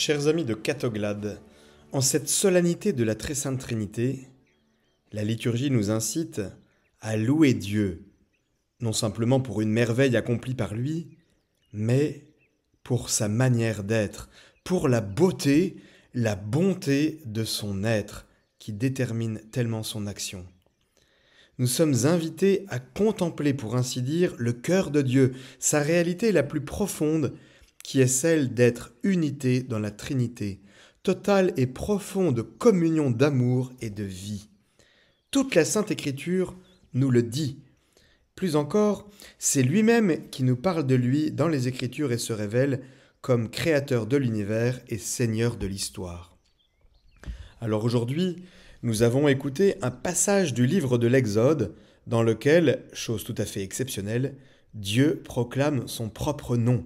Chers amis de Catoglade, en cette solennité de la Très Sainte Trinité, la liturgie nous incite à louer Dieu, non simplement pour une merveille accomplie par lui, mais pour sa manière d'être, pour la beauté, la bonté de son être qui détermine tellement son action. Nous sommes invités à contempler, pour ainsi dire, le cœur de Dieu, sa réalité la plus profonde, qui est celle d'être unité dans la Trinité, totale et profonde communion d'amour et de vie. Toute la Sainte Écriture nous le dit. Plus encore, c'est lui-même qui nous parle de lui dans les Écritures et se révèle comme créateur de l'univers et seigneur de l'histoire. Alors aujourd'hui, nous avons écouté un passage du livre de l'Exode dans lequel, chose tout à fait exceptionnelle, Dieu proclame son propre nom,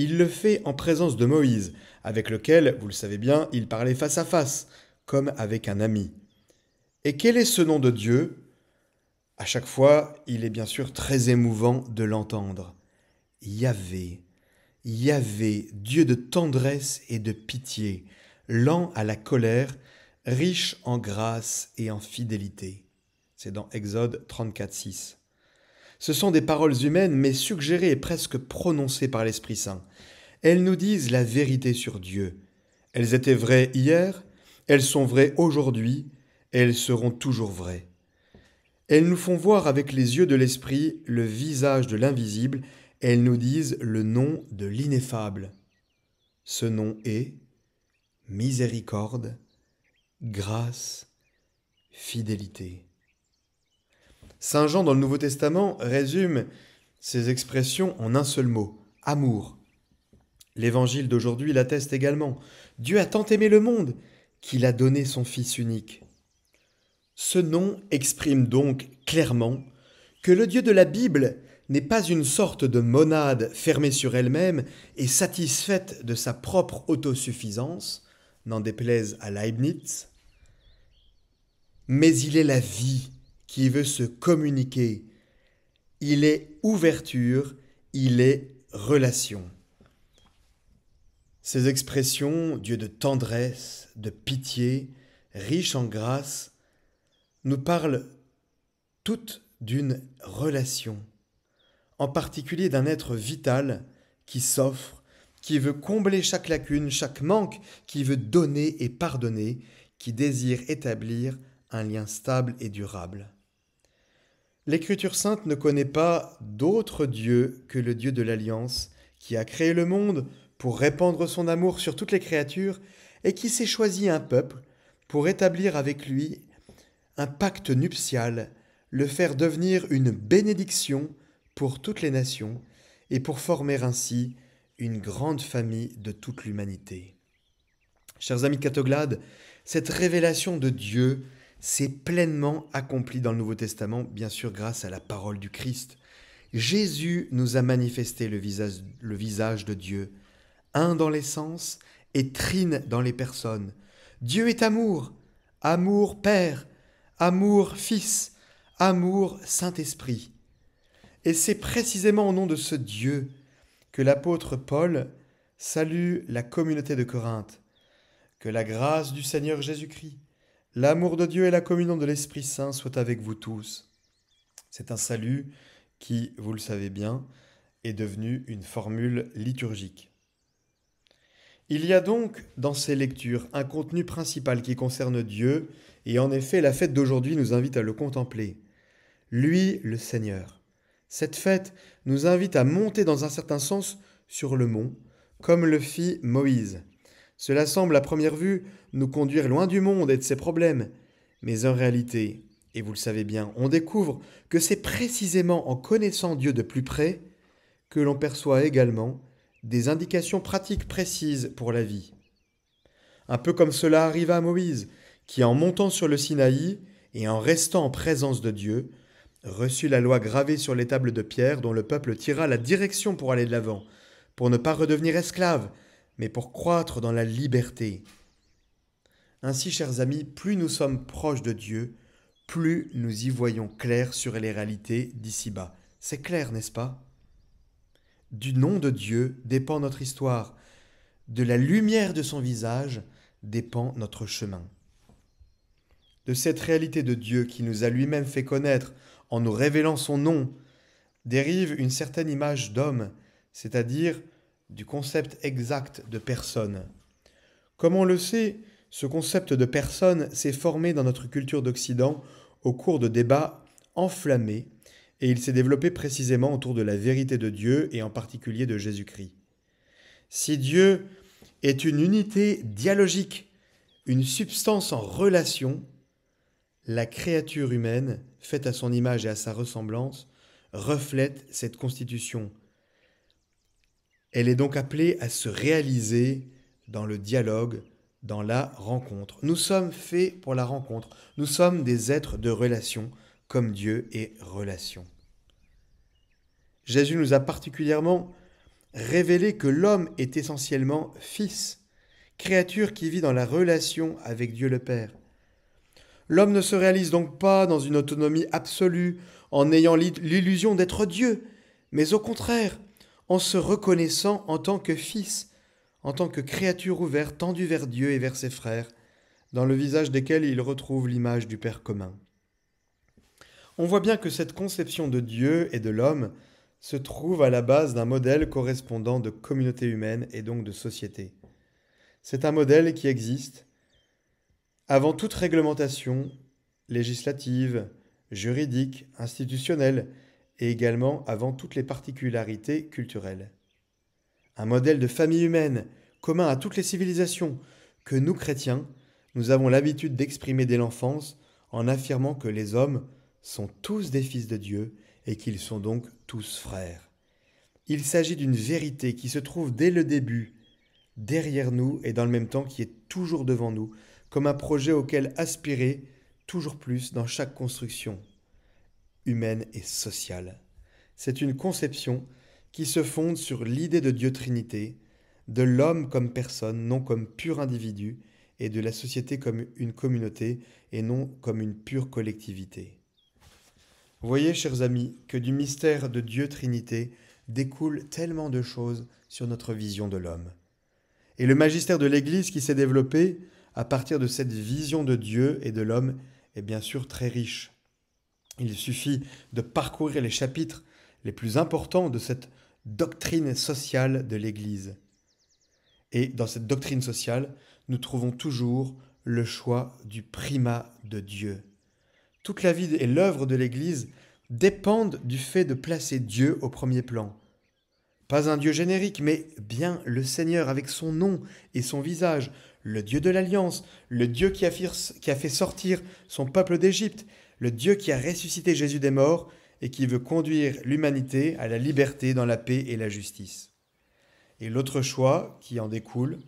il le fait en présence de Moïse, avec lequel, vous le savez bien, il parlait face à face, comme avec un ami. Et quel est ce nom de Dieu À chaque fois, il est bien sûr très émouvant de l'entendre. Yahvé, Yahvé, Dieu de tendresse et de pitié, lent à la colère, riche en grâce et en fidélité. C'est dans Exode 34, ce sont des paroles humaines, mais suggérées et presque prononcées par l'Esprit Saint. Elles nous disent la vérité sur Dieu. Elles étaient vraies hier, elles sont vraies aujourd'hui, elles seront toujours vraies. Elles nous font voir avec les yeux de l'esprit le visage de l'invisible, elles nous disent le nom de l'ineffable. Ce nom est miséricorde, grâce, fidélité. Saint Jean dans le Nouveau Testament résume ces expressions en un seul mot, amour. L'évangile d'aujourd'hui l'atteste également. Dieu a tant aimé le monde qu'il a donné son Fils unique. Ce nom exprime donc clairement que le Dieu de la Bible n'est pas une sorte de monade fermée sur elle-même et satisfaite de sa propre autosuffisance, n'en déplaise à Leibniz, mais il est la vie qui veut se communiquer. Il est ouverture, il est relation. Ces expressions, Dieu de tendresse, de pitié, riche en grâce, nous parlent toutes d'une relation, en particulier d'un être vital qui s'offre, qui veut combler chaque lacune, chaque manque, qui veut donner et pardonner, qui désire établir un lien stable et durable. L'Écriture sainte ne connaît pas d'autre Dieu que le Dieu de l'Alliance, qui a créé le monde pour répandre son amour sur toutes les créatures, et qui s'est choisi un peuple pour établir avec lui un pacte nuptial, le faire devenir une bénédiction pour toutes les nations, et pour former ainsi une grande famille de toute l'humanité. Chers amis Catoglade, cette révélation de Dieu c'est pleinement accompli dans le Nouveau Testament, bien sûr grâce à la parole du Christ. Jésus nous a manifesté le visage, le visage de Dieu, un dans les sens et trine dans les personnes. Dieu est amour, amour Père, amour Fils, amour Saint-Esprit. Et c'est précisément au nom de ce Dieu que l'apôtre Paul salue la communauté de Corinthe. Que la grâce du Seigneur Jésus-Christ, L'amour de Dieu et la communion de l'Esprit Saint soient avec vous tous. C'est un salut qui, vous le savez bien, est devenu une formule liturgique. Il y a donc dans ces lectures un contenu principal qui concerne Dieu, et en effet la fête d'aujourd'hui nous invite à le contempler. Lui, le Seigneur. Cette fête nous invite à monter dans un certain sens sur le mont, comme le fit Moïse, cela semble à première vue nous conduire loin du monde et de ses problèmes, mais en réalité, et vous le savez bien, on découvre que c'est précisément en connaissant Dieu de plus près que l'on perçoit également des indications pratiques précises pour la vie. Un peu comme cela arriva à Moïse, qui en montant sur le Sinaï et en restant en présence de Dieu, reçut la loi gravée sur les tables de pierre dont le peuple tira la direction pour aller de l'avant, pour ne pas redevenir esclave, mais pour croître dans la liberté. Ainsi, chers amis, plus nous sommes proches de Dieu, plus nous y voyons clair sur les réalités d'ici-bas. C'est clair, n'est-ce pas Du nom de Dieu dépend notre histoire, de la lumière de son visage dépend notre chemin. De cette réalité de Dieu qui nous a lui-même fait connaître en nous révélant son nom, dérive une certaine image d'homme, c'est-à-dire du concept exact de personne. Comme on le sait, ce concept de personne s'est formé dans notre culture d'Occident au cours de débats enflammés, et il s'est développé précisément autour de la vérité de Dieu et en particulier de Jésus-Christ. Si Dieu est une unité dialogique, une substance en relation, la créature humaine, faite à son image et à sa ressemblance, reflète cette constitution elle est donc appelée à se réaliser dans le dialogue, dans la rencontre. Nous sommes faits pour la rencontre. Nous sommes des êtres de relation, comme Dieu est relation. Jésus nous a particulièrement révélé que l'homme est essentiellement fils, créature qui vit dans la relation avec Dieu le Père. L'homme ne se réalise donc pas dans une autonomie absolue en ayant l'illusion d'être Dieu, mais au contraire, en se reconnaissant en tant que fils, en tant que créature ouverte, tendue vers Dieu et vers ses frères, dans le visage desquels il retrouve l'image du Père commun. On voit bien que cette conception de Dieu et de l'homme se trouve à la base d'un modèle correspondant de communauté humaine et donc de société. C'est un modèle qui existe avant toute réglementation législative, juridique, institutionnelle, et également avant toutes les particularités culturelles. Un modèle de famille humaine, commun à toutes les civilisations, que nous chrétiens, nous avons l'habitude d'exprimer dès l'enfance en affirmant que les hommes sont tous des fils de Dieu et qu'ils sont donc tous frères. Il s'agit d'une vérité qui se trouve dès le début, derrière nous et dans le même temps qui est toujours devant nous, comme un projet auquel aspirer toujours plus dans chaque construction humaine et sociale. C'est une conception qui se fonde sur l'idée de Dieu Trinité, de l'homme comme personne, non comme pur individu, et de la société comme une communauté et non comme une pure collectivité. Voyez, chers amis, que du mystère de Dieu Trinité découle tellement de choses sur notre vision de l'homme. Et le magistère de l'Église qui s'est développé à partir de cette vision de Dieu et de l'homme est bien sûr très riche. Il suffit de parcourir les chapitres les plus importants de cette doctrine sociale de l'Église. Et dans cette doctrine sociale, nous trouvons toujours le choix du primat de Dieu. Toute la vie et l'œuvre de l'Église dépendent du fait de placer Dieu au premier plan. Pas un Dieu générique, mais bien le Seigneur avec son nom et son visage, le Dieu de l'alliance, le Dieu qui a, fait sortir son peuple d'Égypte, le Dieu qui a ressuscité Jésus des morts et qui veut conduire l'humanité à la liberté dans la paix et la justice. Et l'autre choix qui en découle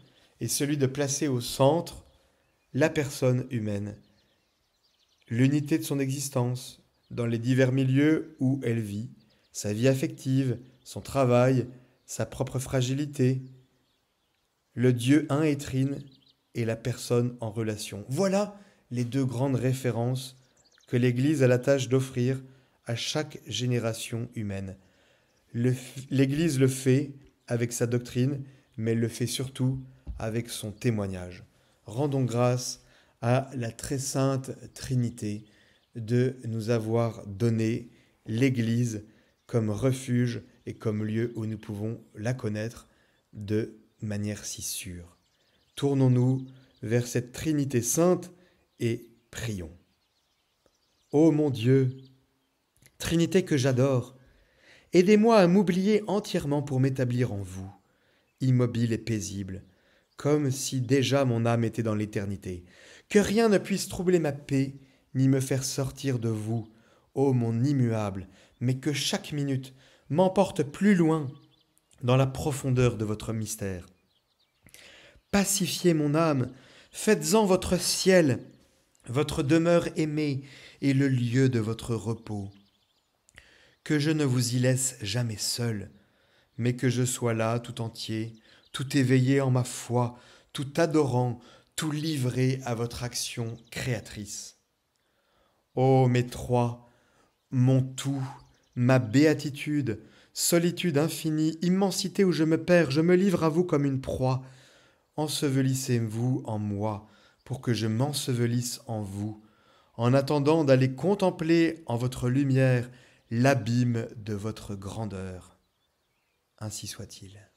est celui de placer au centre la personne humaine, l'unité de son existence, dans les divers milieux où elle vit, sa vie affective, son travail, sa propre fragilité, le Dieu un et trine et la personne en relation. Voilà les deux grandes références que l'Église a la tâche d'offrir à chaque génération humaine. L'Église le, fait avec sa doctrine, mais elle le fait surtout avec son témoignage. Rendons grâce à la très sainte Trinité de nous avoir donné l'Église comme refuge et comme lieu où nous pouvons la connaître de manière si sûre. Tournons-nous vers cette Trinité sainte et prions. Ô mon Dieu, Trinité que j'adore, aidez-moi à m'oublier entièrement pour m'établir en vous, immobile et paisible, comme si déjà mon âme était dans l'éternité, que rien ne puisse troubler ma paix, ni me faire sortir de vous, ô mon immuable, mais que chaque minute m'emporte plus loin dans la profondeur de votre mystère. Pacifiez mon âme, faites-en votre ciel, votre demeure aimée est le lieu de votre repos. Que je ne vous y laisse jamais seul, mais que je sois là tout entier, tout éveillé en ma foi, tout adorant, tout livré à votre action créatrice. Ô mes trois, mon tout, ma béatitude, solitude infinie, immensité où je me perds, je me livre à vous comme une proie, ensevelissez-vous en moi, pour que je m'ensevelisse en vous, en attendant d'aller contempler en votre lumière l'abîme de votre grandeur. Ainsi soit-il.